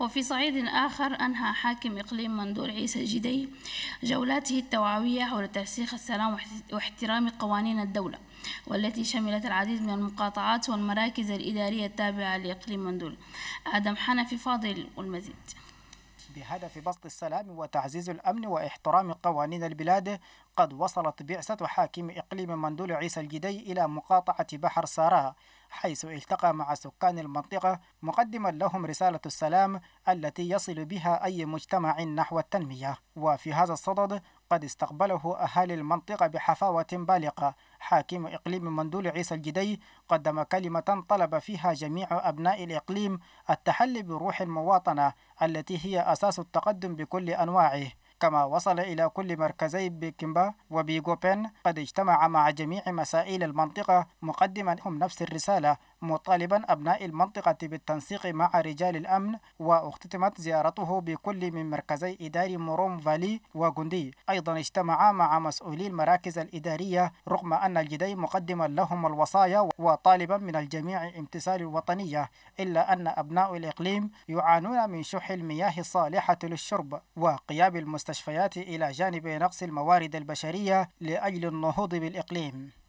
وفي صعيد آخر أنهى حاكم إقليم مندور عيسى جدي جولاته التوعوية حول ترسيخ السلام واحترام قوانين الدولة والتي شملت العديد من المقاطعات والمراكز الإدارية التابعة لإقليم مندول آدم حنفي فاضل والمزيد بهدف بسط السلام وتعزيز الأمن واحترام قوانين البلاد قد وصلت بعثة حاكم إقليم مندول عيسى الجدي إلى مقاطعة بحر سارة حيث التقى مع سكان المنطقة مقدما لهم رسالة السلام التي يصل بها أي مجتمع نحو التنمية وفي هذا الصدد قد استقبله أهالي المنطقة بحفاوة بالغة حاكم إقليم مندول عيسى الجدي قدم كلمة طلب فيها جميع أبناء الإقليم التحلي بروح المواطنة التي هي أساس التقدم بكل أنواعه كما وصل إلى كل مركزي بكيمبا وبيغوبين قد اجتمع مع جميع مسائل المنطقة مقدما هم نفس الرسالة مطالبا أبناء المنطقة بالتنسيق مع رجال الأمن واختتمت زيارته بكل من مركزي إداري مروم فالي وجندي أيضا اجتمع مع مسؤولي المراكز الإدارية رغم أن الجدي مقدما لهم الوصايا وطالبا من الجميع امتثال الوطنية إلا أن أبناء الإقليم يعانون من شح المياه الصالحة للشرب وقيام المستقبل المستشفيات إلى جانب نقص الموارد البشرية لأجل النهوض بالإقليم